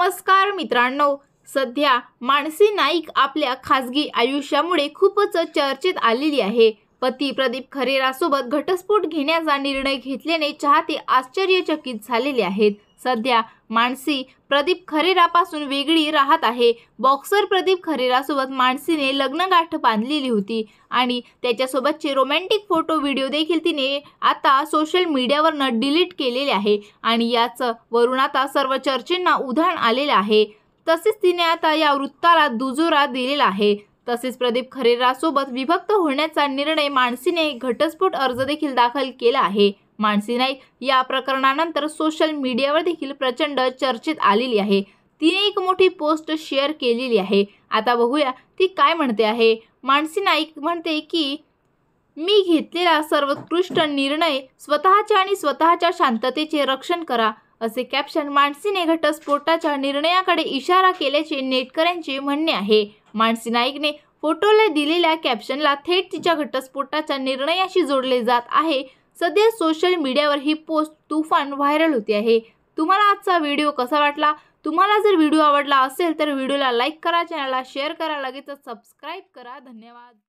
नमस्कार मित्रांनो सध्या मानसी नाईक आपल्या खाजगी आयुष्यामुळे खूपच चर्चेत आलेली आहे पती प्रदीप खरेरासोबत घटस्फोट घेण्याचा निर्णय घेतल्याने चाहते आश्चर्यचकित झालेले आहेत सध्या मानसी प्रदीप खरेरापासून वेगळी राहत आहे बॉक्सर प्रदीप खरेरासोबत मानसीने लग्नगाठ बांधलेली होती आणि त्याच्यासोबतचे रोमॅन्टिक फोटो व्हिडिओ देखील तिने आता सोशल मीडियावरनं डिलीट केलेले आहे आणि याचं वरून आता सर्व चर्चेंना उधाण आलेलं आहे तसेच तिने आता या वृत्ताला दुजोरा दिलेला आहे तसेच प्रदीप खरेरासोबत विभक्त होण्याचा निर्णय मानसीने घटस्फोट अर्ज देखील दाखल केला आहे मानसी नाईक या प्रकरणानंतर सोशल मीडियावर देखील प्रचंड चर्चेत आलेली आहे तिने एक मोठी पोस्ट शेअर केलेली आहे आता बघूया ती काय म्हणते आहे मानसी नाईक म्हणते की मी घेतलेला सर्वोत्कृष्ट निर्णय स्वतःच्या आणि स्वतःच्या शांततेचे रक्षण करा असे कॅप्शन मानसीने घटस्फोटाच्या निर्णयाकडे इशारा केल्याचे नेटकऱ्यांचे म्हणणे आहे मानसी नाईकने फोटोला दिलेल्या कॅप्शनला थेट तिच्या घटस्फोटाच्या निर्णयाशी जोडले जात आहे सध्या सोशल मीडियावर ही पोस्ट तुफान व्हायरल होती आहे तुम्हाला आजचा व्हिडिओ कसा वाटला तुम्हाला जर व्हिडिओ आवडला असेल तर व्हिडिओला लाईक करा चॅनलला शेअर करा लगेचच सबस्क्राईब करा धन्यवाद